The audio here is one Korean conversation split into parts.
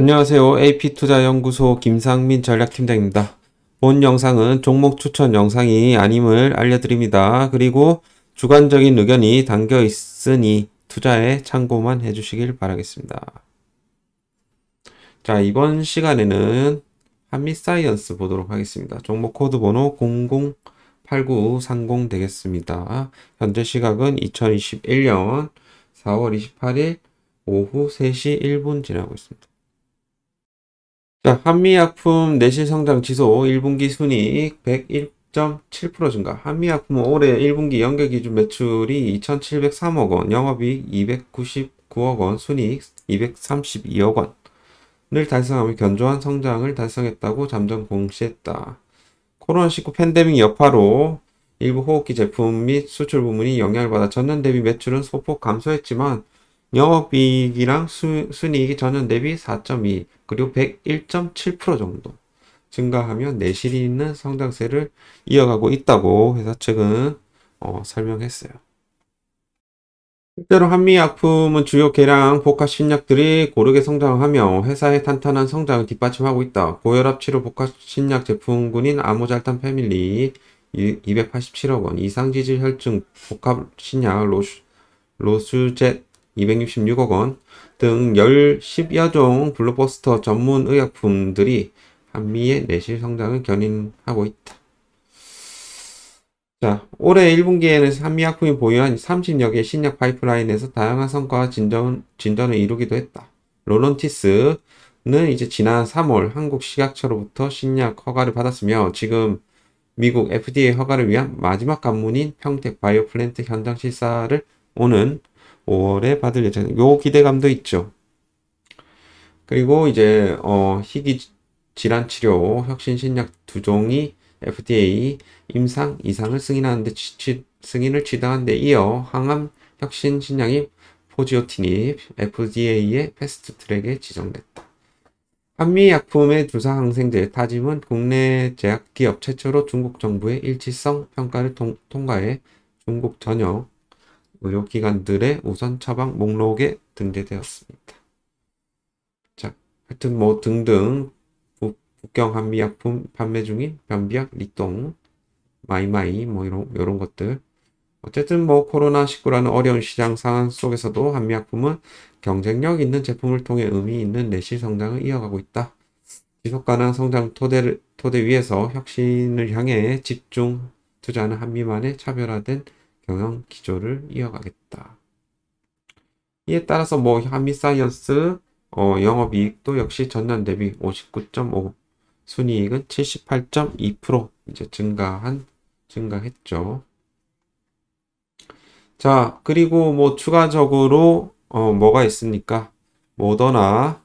안녕하세요. AP투자연구소 김상민 전략팀장입니다. 본 영상은 종목 추천 영상이 아님을 알려드립니다. 그리고 주관적인 의견이 담겨 있으니 투자에 참고만 해주시길 바라겠습니다. 자, 이번 시간에는 한미사이언스 보도록 하겠습니다. 종목 코드 번호 008930 되겠습니다. 현재 시각은 2021년 4월 28일 오후 3시 1분 지나고 있습니다. 자, 한미약품 내실 성장 지소 1분기 순이익 101.7% 증가. 한미약품은 올해 1분기 연계 기준 매출이 2,703억 원, 영업이익 299억 원, 순이익 232억 원을 달성하며 견조한 성장을 달성했다고 잠정 공시했다. 코로나19 팬데믹 여파로 일부 호흡기 제품 및 수출 부문이 영향을 받아 전년 대비 매출은 소폭 감소했지만 영업이익이랑 순이익이 전년 대비 4.2 그리고 101.7% 정도 증가하며 내실이 있는 성장세를 이어가고 있다고 회사 측은 어, 설명했어요. 실제로 한미약품은 주요 계량 복합 신약들이 고르게 성장하며 회사의 탄탄한 성장을 뒷받침하고 있다. 고혈압 치료 복합 신약 제품군인 암호잘탄 패밀리 287억 원, 이상지질 혈증 복합 신약 로슈, 로수젯 266억 원 등 10여 종 블록버스터 전문 의약품들이 한미의 내실 성장을 견인하고 있다. 자, 올해 1분기에는 한미약품이 보유한 30여 개 신약 파이프라인에서 다양한 성과와 진전, 진전을 이루기도 했다. 로넌티스는 이제 지난 3월 한국 식약처로부터 신약 허가를 받았으며 지금 미국 FDA 허가를 위한 마지막 관문인 평택 바이오플랜트 현장 실사를 오는 5월에 받을 예정. 요 기대감도 있죠. 그리고 이제 어, 희귀 질환 치료 혁신 신약 두 종이 FDA 임상 이상을 승인하는데 치, 치, 승인을 취득한 데 이어 항암 혁신 신약인 포지오티닙 FDA의 패스트 트랙에 지정됐다. 한미 약품의 주사 항생제 타짐은 국내 제약 기업 최초로 중국 정부의 일치성 평가를 통, 통과해 중국 전역 의료기관들의 우선 처방 목록에 등재되었습니다. 자, 하여튼 뭐 등등 북경 한미약품 판매 중인 변비약 리똥 마이마이 뭐 이런 이런 것들 어쨌든 뭐 코로나19라는 어려운 시장 상황 속에서도 한미약품은 경쟁력 있는 제품을 통해 의미 있는 내실 성장을 이어가고 있다. 지속 가능한 성장 토대를 토대 위에서 혁신을 향해 집중 투자하는 한미만의 차별화된 경영 기조를 이어가겠다. 이에 따라서 뭐 한미사이언스 어, 영업이익도 역시 전년 대비 59.5, 순이익은 78.2% 이제 증가한 증가했죠. 자 그리고 뭐 추가적으로 어, 뭐가 있습니까? 모더나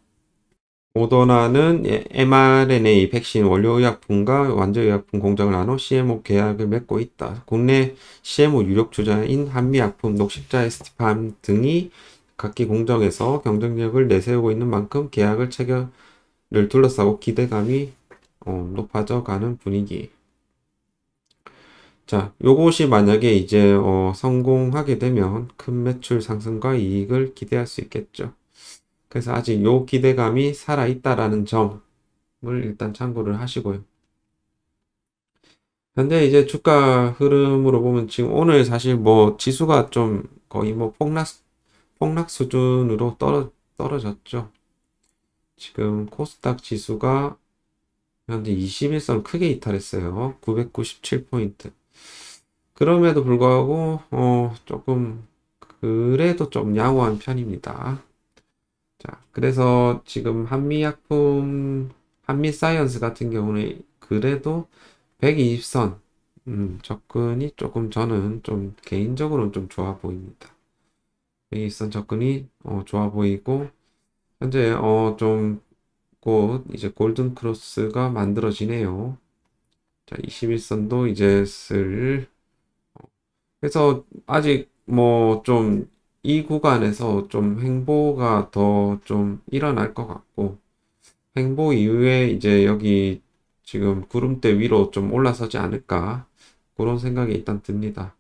모더나는 예, mRNA 백신 원료의약품과 완제의약품 공장을 나눠 CMO 계약을 맺고 있다. 국내 CMO 유력 주자인 한미약품, 녹십자 에스티팜 등이 각기 공정에서 경쟁력을 내세우고 있는 만큼 계약을 체결을 둘러싸고 기대감이 어, 높아져 가는 분위기. 자, 요것이 만약에 이제 어, 성공하게 되면 큰 매출 상승과 이익을 기대할 수 있겠죠. 그래서 아직 요 기대감이 살아있다라는 점을 일단 참고를 하시고요. 근데 이제 주가 흐름으로 보면 지금 오늘 사실 뭐 지수가 좀 거의 뭐 폭락, 폭락 수준으로 떨어, 떨어졌죠. 지금 코스닥 지수가 현재 21선 크게 이탈했어요. 997포인트. 그럼에도 불구하고, 어, 조금, 그래도 좀 양호한 편입니다. 그래서 지금 한미약품, 한미사이언스 같은 경우는 그래도 120선 음, 접근이 조금 저는 좀 개인적으로는 좀 좋아 보입니다. 120선 접근이 어, 좋아 보이고 현재 어, 좀곧 이제 골든 크로스가 만들어지네요. 자, 21선도 이제 슬 어, 그래서 아직 뭐좀 이 구간에서 좀 횡보가 더 좀 일어날 것 같고 횡보 이후에 이제 여기 지금 구름대 위로 좀 올라서지 않을까 그런 생각이 일단 듭니다.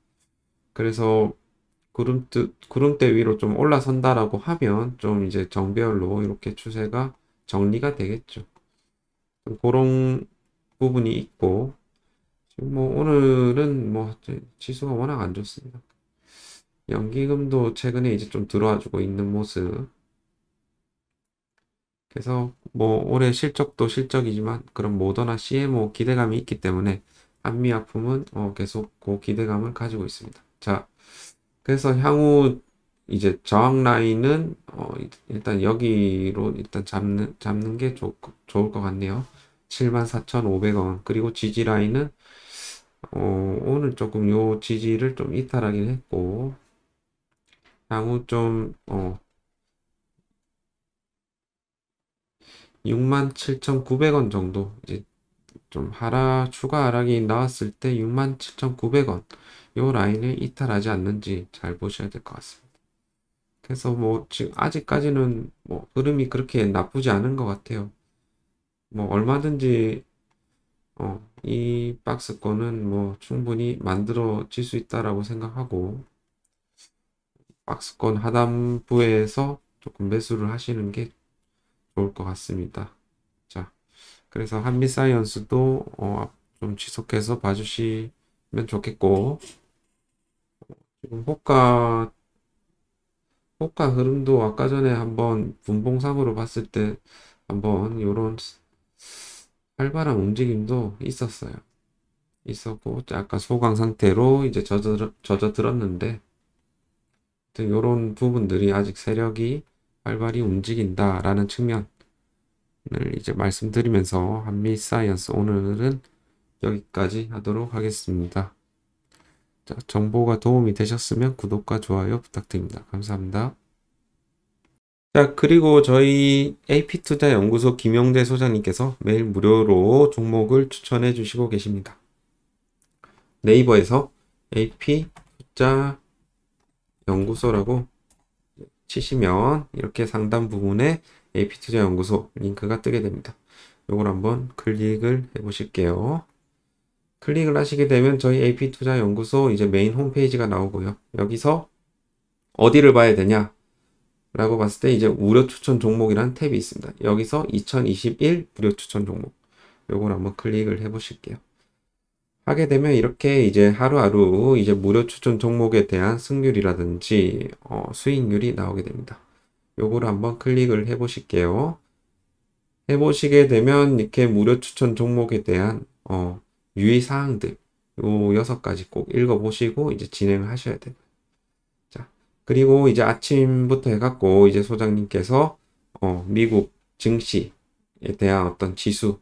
그래서 구름대, 구름대 위로 좀 올라선다라고 하면 좀 이제 정배열로 이렇게 추세가 정리가 되겠죠. 그런 부분이 있고 지금 뭐 오늘은 뭐 지수가 워낙 안 좋습니다. 연기금도 최근에 이제 좀 들어와주고 있는 모습. 그래서 뭐 올해 실적도 실적이지만 그런 모더나 CMO 기대감이 있기 때문에 한미약품은 어 계속 그 기대감을 가지고 있습니다. 자, 그래서 향후 이제 저항 라인은 어 일단 여기로 일단 잡는 잡는 게 좋, 좋을 것 같네요. 74,500원 그리고 지지 라인은 어 오늘 조금 요 지지를 좀 이탈하긴 했고 나무 좀, 어. 67,900원 정도. 이제 좀 하락, 추가 하락이 나왔을 때 67,900원. 요 라인을 이탈하지 않는지 잘 보셔야 될 것 같습니다. 그래서 뭐 지금 아직까지는 뭐 흐름이 그렇게 나쁘지 않은 것 같아요. 뭐 얼마든지 어, 이 박스권은 뭐 충분히 만들어질 수 있다라고 생각하고 박스권 하단부에서 조금 매수를 하시는 게 좋을 것 같습니다. 자, 그래서 한미사이언스도 어, 좀 지속해서 봐주시면 좋겠고 지금 호가 호가 흐름도 아까 전에 한번 분봉상으로 봤을 때 한번 이런 활발한 움직임도 있었어요. 있었고 아까 소강 상태로 이제 젖어, 젖어 들었는데 등 이런 부분들이 아직 세력이 활발히 움직인다라는 측면을 이제 말씀드리면서 한미 사이언스 오늘은 여기까지 하도록 하겠습니다. 자, 정보가 도움이 되셨으면 구독과 좋아요 부탁드립니다. 감사합니다. 자, 그리고 저희 AP투자 연구소 김영재 소장님께서 매일 무료로 종목을 추천해 주시고 계십니다. 네이버에서 AP 투자 연구소라고 치시면 이렇게 상단 부분에 AP투자 연구소 링크가 뜨게 됩니다. 이걸 한번 클릭을 해 보실게요. 클릭을 하시게 되면 저희 AP투자 연구소 이제 메인 홈페이지가 나오고요. 여기서 어디를 봐야 되냐? 라고 봤을 때 이제 무료 추천 종목이란 탭이 있습니다. 여기서 2021 무료 추천 종목 요걸 한번 클릭을 해 보실게요. 하게 되면 이렇게 이제 하루하루 이제 무료 추천 종목에 대한 승률이라든지 어, 수익률이 나오게 됩니다. 요거를 한번 클릭을 해 보실게요. 해 보시게 되면 이렇게 무료 추천 종목에 대한 어, 유의 사항들 요 여섯 가지 꼭 읽어 보시고 이제 진행을 하셔야 돼요. 자, 그리고 이제 아침부터 해 갖고 이제 소장님께서 어, 미국 증시에 대한 어떤 지수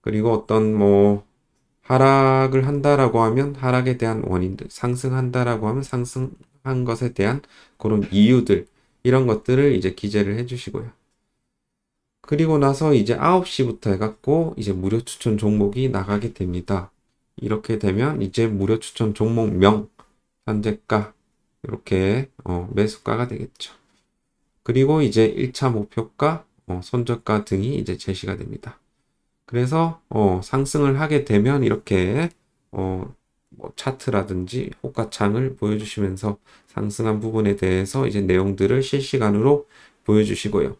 그리고 어떤 뭐 하락을 한다라고 하면 하락에 대한 원인들, 상승한다라고 하면 상승한 것에 대한 그런 이유들, 이런 것들을 이제 기재를 해주시고요. 그리고 나서 이제 9시부터 해갖고 이제 무료 추천 종목이 나가게 됩니다. 이렇게 되면 이제 무료 추천 종목명, 현재가, 이렇게 어, 매수가가 되겠죠. 그리고 이제 1차 목표가, 어, 손절가 등이 이제 제시가 됩니다. 그래서 어, 상승을 하게 되면 이렇게 어, 뭐 차트라든지 호가창을 보여주시면서 상승한 부분에 대해서 이제 내용들을 실시간으로 보여주시고요.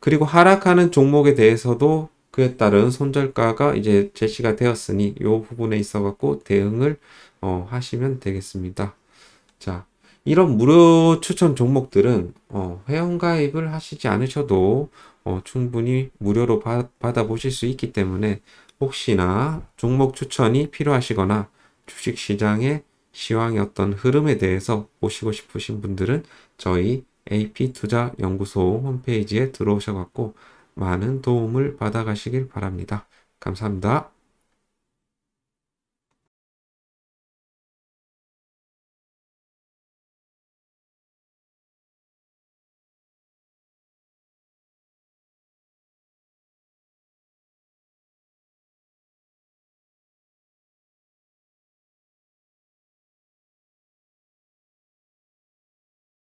그리고 하락하는 종목에 대해서도 그에 따른 손절가가 이제 제시가 되었으니 이 부분에 있어 갖고 대응을 어, 하시면 되겠습니다. 자, 이런 무료 추천 종목들은 어, 회원가입을 하시지 않으셔도 어, 충분히 무료로 받, 아보실수 있기 때문에 혹시나 종목 추천이 필요하시거나 주식시장의 시황의 어떤 흐름에 대해서 보시고 싶으신 분들은 저희 AP투자연구소 홈페이지에 들어오셔갖고 많은 도움을 받아가시길 바랍니다. 감사합니다.